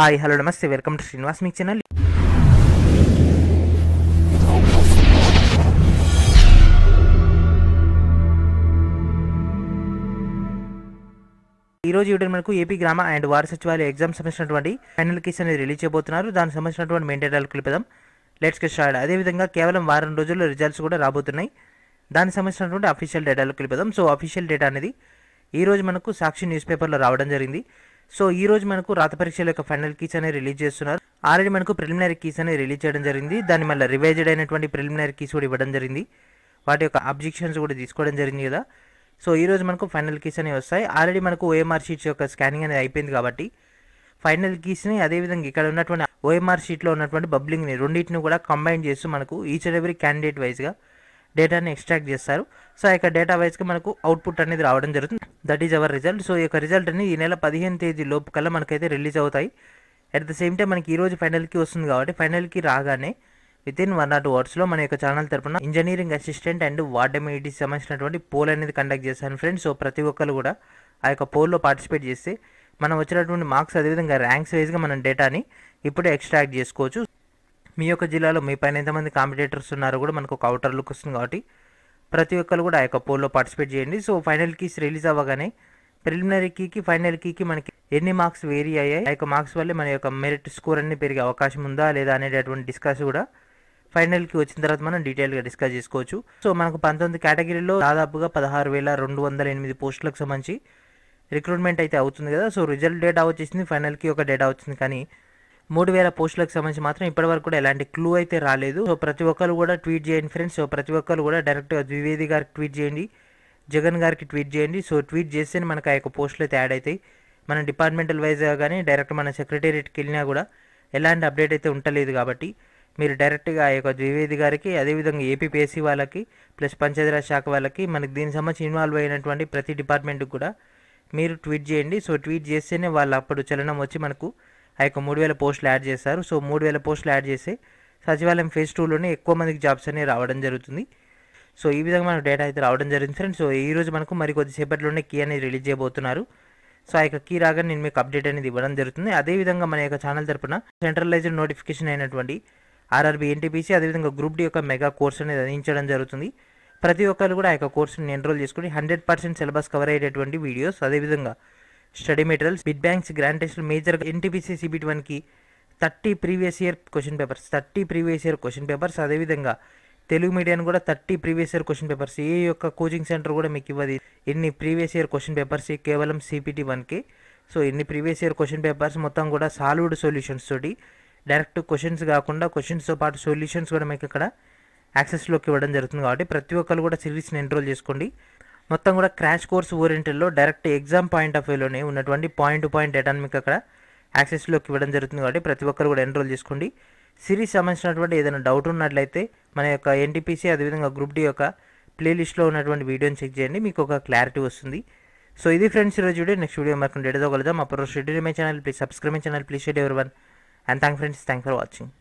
hi hello namaste welcome to Srinivas మీ channel ఈ రోజు ఇవ్వడం మనకు ఏపీ గ్రామ అండ్ వారి సచివాలయ ఎగ్జామ్ సంబంధించినటువంటి ఫైనల్ కేసు అనేది రిలీజ్ చేయబోతున్నారు దానికి సంబంధించినటువంటి మెయిన్ డేటాలు కలిపిదాం లెట్స్ గెట్ స్టార్ట్ అదేవిధంగా కేవలం వారం రోజుల్లో రిజల్ట్స్ కూడా రాబోతున్నాయి దానికి సంబంధించినటువంటి అఫీషియల్ డేటాలు కలిపిదాం సో అఫీషియల్ డేటా అనేది ఈరోజు మనకు సాక్షి న్యూస్ పేపర్లో రావడం జరిగింది సో ఈ రోజు మనకు రాత పరీక్షల యొక్క ఫైనల్ కీస్ అనేది రిలీజ్ చేస్తున్నారు ఆల్రెడీ మనకు ప్రిలిమినరీ కీస్ అనేది రిలీజ్ చేయడం జరిగింది దాని మళ్ళీ రివైజ్డ్ అయినటువంటి ప్రిలిమినరీ కీస్ కూడా ఇవ్వడం జరిగింది వాటి యొక్క అబ్జెక్షన్స్ కూడా తీసుకోవడం జరిగింది కదా సో రోజు మనకు ఫైనల్ కీస్ అనేవి వస్తాయి ఆల్రెడీ మనకు ఓఎంఆర్ షీట్స్ యొక్క స్కానింగ్ అనేది అయిపోయింది కాబట్టి ఫైనల్ కీస్ని అదేవిధంగా ఇక్కడ ఉన్నటువంటి ఓఎంఆర్ షీట్లో ఉన్నటువంటి బబ్లింగ్ని రెండింటిని కూడా కంబైన్ చేస్తూ మనకు ఈచ్ అండ్ ఎవరీ క్యాండిడేట్ వైజ్గా డేటాని ఎక్స్ట్రాక్ట్ చేస్తారు సో ఆ యొక్క డేటా వైజ్కి మనకు అవుట్పుట్ అనేది రావడం జరుగుతుంది that is our result so ఈ రిజల్ట్ అని ఈ నెల పదిహేను తేదీ లోపు కల్లా మనకైతే రిలీజ్ అవుతాయి అట్ ద సేమ్ టైం మనకి ఈరోజు ఫైనల్కి వస్తుంది కాబట్టి ఫైనల్కి రాగానే విత్ ఇన్ వన్ నాట్ వర్డ్స్లో మన యొక్క ఛానల్ తరపున ఇంజనీరింగ్ అసిస్టెంట్ అండ్ వార్డ్ ఎమ్యూనిటీకి సంబంధించినటువంటి పోల్ అనేది కండక్ట్ చేశాను ఫ్రెండ్స్ సో ప్రతి ఒక్కరు కూడా ఆ యొక్క పోల్లో పార్టిసిపేట్ చేస్తే మనం వచ్చినటువంటి మార్క్స్ అదేవిధంగా ర్యాంక్స్ వైజ్గా మనం డేటాని ఇప్పుడే ఎక్స్ట్రాక్ట్ చేసుకోవచ్చు మీ యొక్క జిల్లాలో మీ పైన ఎంతమంది కాంపిటేటర్స్ ఉన్నారో కూడా మనకు ఒక అవుటర్ లుక్ వస్తుంది కాబట్టి ప్రతి ఒక్కరు కూడా ఆ యొక్క పోల్లో పార్టిసిపేట్ చేయండి సో ఫైనల్ కీస్ రిలీజ్ అవ్వగానే ప్రిలిమినరీ కీకి ఫైనల్ కీకి మనకి ఎన్ని మార్క్స్ వేరీ అయ్యాయి ఆ యొక్క మార్క్స్ వల్లే మన యొక్క మెరిట్ స్కోర్ అన్ని పెరిగే అవకాశం ఉందా లేదా అనేటటువంటి డిస్కస్ కూడా ఫైనల్కి వచ్చిన తర్వాత మనం డీటెయిల్గా డిస్కస్ చేసుకోవచ్చు సో మనకు పంతొమ్మిది కేటగిరీలో దాదాపుగా పదహారు వేల రెండు వందల ఎనిమిది పోస్టులకు సంబంధించి రిక్రూట్మెంట్ అయితే అవుతుంది కదా సో రిజల్ట్ డేటా వచ్చేసింది ఫైనల్కి ఒక డేటా వచ్చింది కానీ మూడు వేల పోస్టులకు సంబంధించి మాత్రం ఇప్పటివరకు కూడా ఎలాంటి క్లూ అయితే రాలేదు సో ప్రతి ఒక్కరు కూడా ట్వీట్ చేయండి ఫ్రెండ్స్ సో ప్రతి ఒక్కరు కూడా డైరెక్ట్గా ద్వివేది గారికి ట్వీట్ చేయండి జగన్ గారికి ట్వీట్ చేయండి సో ట్వీట్ చేస్తేనే మనకు ఆ యొక్క పోస్టులు అయితే యాడ్ అవుతాయి మన డిపార్ట్మెంటల్ వైజ్ కానీ డైరెక్ట్ మన సెక్రటేరియట్కి వెళ్ళినా కూడా ఎలాంటి అప్డేట్ అయితే ఉండలేదు కాబట్టి మీరు డైరెక్ట్గా ఆ యొక్క ద్వివేది గారికి అదేవిధంగా ఏపీపీఎస్సీ వాళ్ళకి ప్లస్ పంచాయతీరాజ్ శాఖ వాళ్ళకి మనకి దీనికి సంబంధించి ఇన్వాల్వ్ అయినటువంటి ప్రతి డిపార్ట్మెంట్కి కూడా మీరు ట్వీట్ చేయండి సో ట్వీట్ చేస్తేనే వాళ్ళు అప్పుడు చలనం వచ్చి మనకు ఆ యొక్క మూడు వేల పోస్టులు యాడ్ చేస్తారు సో మూడు వేల పోస్టులు యాడ్ చేసి సచివాలయం ఫేజ్ టూలోనే ఎక్కువ మందికి జాబ్స్ అనేవి రావడం జరుగుతుంది సో ఈ విధంగా మనకు డేటా అయితే రావడం జరిగింది సార్ సో ఈ రోజు మనకు మరి కొద్దిసేపట్లోనే కీ అనేది రిలీజ్ చేయబోతున్నారు సో ఆ యొక్క కీ రాగానే నేను మీకు అప్డేట్ అనేది ఇవ్వడం జరుగుతుంది అదేవిధంగా మన యొక్క ఛానల్ తరపున సెంట్రలైజ్డ్ నోటిఫికేషన్ అయినటువంటి ఆర్ఆర్బీ ఎన్టీపీసీ అదేవిధంగా గ్రూప్ డి యొక్క మెగా కోర్స్ అనేది అందించడం జరుగుతుంది ప్రతి ఒక్కరు కూడా ఆ యొక్క కోర్సుని ఎన్రోల్ చేసుకుని హండ్రెడ్ పర్సెంట్ సిలబస్ కవర్ అయ్యేటటువంటి వీడియోస్ అదేవిధంగా study materials bid banks grand టెస్ట్లు మేజర్గా ఎన్టీపీసీ సిబిట్ వన్కి thirty previous year question papers thirty previous year question papers అదేవిధంగా తెలుగు మీడియాని కూడా thirty previous year question papers ఏ యొక్క కోచింగ్ సెంటర్ కూడా మీకు ఇవ్వదు ఎన్ని ప్రీవియస్ ఇయర్ క్వశ్చన్ పేపర్స్ కేవలం సిపిటి వన్కి సో ఎన్ని ప్రీవియస్ ఇయర్ క్వశ్చన్ పేపర్స్ మొత్తం కూడా సాల్వ్డ్ సొల్యూషన్స్ తోటి డైరెక్ట్ క్వశ్చన్స్ కాకుండా క్వశ్చన్స్తో పాటు సొల్యూషన్స్ కూడా మీకు ఇక్కడ యాక్సెస్లోకి ఇవ్వడం జరుగుతుంది కాబట్టి ప్రతి ఒక్కరు కూడా సిరీస్ని ఎన్రోల్ చేసుకోండి మొత్తం కూడా క్రాష్ కోర్స్ ఓరియంటెడ్లో డైరెక్ట్ ఎగ్జామ్ పాయింట్ ఆఫ్ వ్యూలోనే ఉన్నటువంటి పాయింట్ టు పాయింట్ డేటాను మీకు అక్కడ యాక్సెస్లోకి ఇవ్వడం జరుగుతుంది కాబట్టి ప్రతి ఒక్కరు కూడా ఎన్రోల్ చేసుకోండి సిరీస్ సంబంధించినటువంటి ఏదైనా డౌట్ ఉన్నట్లయితే మన యొక్క ఎన్టీపీసీ అదేవిధంగా గ్రూప్ డి యొక్క ప్లేలిస్ట్లో ఉన్నటువంటి వీడియోని చెక్ చేయండి మీకు ఒక క్లారిటీ వస్తుంది సో ఇది ఫ్రెండ్స్ ఈరోజు వీడియో నెక్స్ట్ వీడియో మరొక డేట్ కలుద్దాం అప్పుడు schedule my channel please subscribe my channel please share every one and thank friends thank for watching